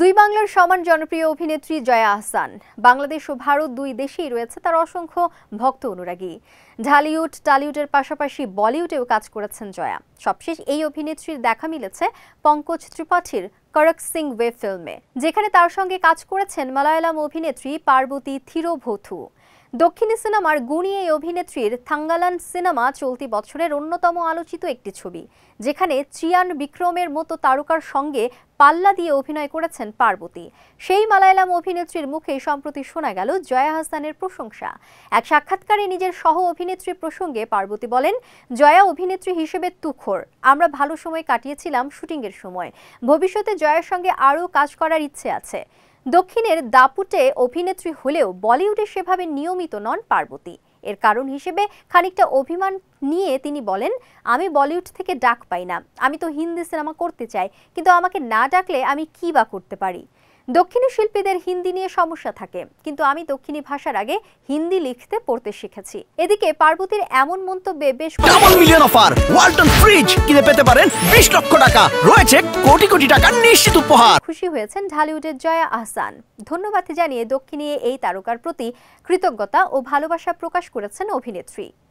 দুই বাংলার সমান জনপ্রিয় অভিনেত্রী জয়া আহসান বাংলাদেশ ও ভারত দুই দেশেই রয়েছে তার অসংখ্য ভক্ত অনুরাগী ঢালিউড টালিউডের পাশাপাশি বলিউডেও কাজ করেছেন জয়া সবশেষ এই অভিনেত্রীর দেখা মিলেছে পঙ্কজ ত্রিপাঠীর করক সিং ওয়ে ফিল্মে যেখানে তার সঙ্গে কাজ করেছেন মালায়ালাম অভিনেত্রী পার্বতী থিরোভথু দক্ষিণী সিনেমার গুণী এই অভিনেত্রীর থাঙ্গালান সিনেমা চলতি বছরের অন্যতম আলোচিত একটি ছবি যেখানে চিয়ান বিক্রমের মতো তারকার সঙ্গে পাল্লা দিয়ে অভিনয় করেছেন পার্বতী সেই মালায়ালাম অভিনেত্রীর মুখে সম্প্রতি শোনা গেল জয়া হাসানের প্রশংসা এক সাক্ষাৎকারে নিজের সহ অভিনেত্রী প্রসঙ্গে পার্বতী বলেন জয়া অভিনেত্রী হিসেবে তুখোর আমরা ভালো সময় কাটিয়েছিলাম শুটিংয়ের সময় ভবিষ্যতে জয়ার সঙ্গে আরও কাজ করার ইচ্ছে আছে দক্ষিণের দাপুটে অভিনেত্রী হলেও বলিউডে সেভাবে নিয়মিত নন পার্বতী এর কারণ হিসেবে খানিকটা অভিমান নিয়ে তিনি বলেন আমি বলিউড থেকে ডাক পাই না আমি তো হিন্দি সিনেমা করতে চাই কিন্তু আমাকে না ডাকলে আমি কী বা করতে পারি দক্ষিণী শিল্পীদের হিন্দি নিয়ে সমস্যা থাকে কিন্তু আমি দক্ষিণী ভাষার আগে হিন্দি লিখতে পড়তে শিখেছি এদিকে পার্বতীর এমন মন্তব্যে বেশ double million offer Walton fridge কিনে পেতে পারেন 20 লক্ষ টাকা রয়েছে কোটি কোটি টাকার নিশ্চিত উপহার খুশি হয়েছেন ঢালিউডের জয়া আহসান ধন্যবাদ জানিয়ে দক্ষিণী এই তারকার প্রতি কৃতজ্ঞতা ও ভালোবাসা প্রকাশ করেছেন অভিনেত্রী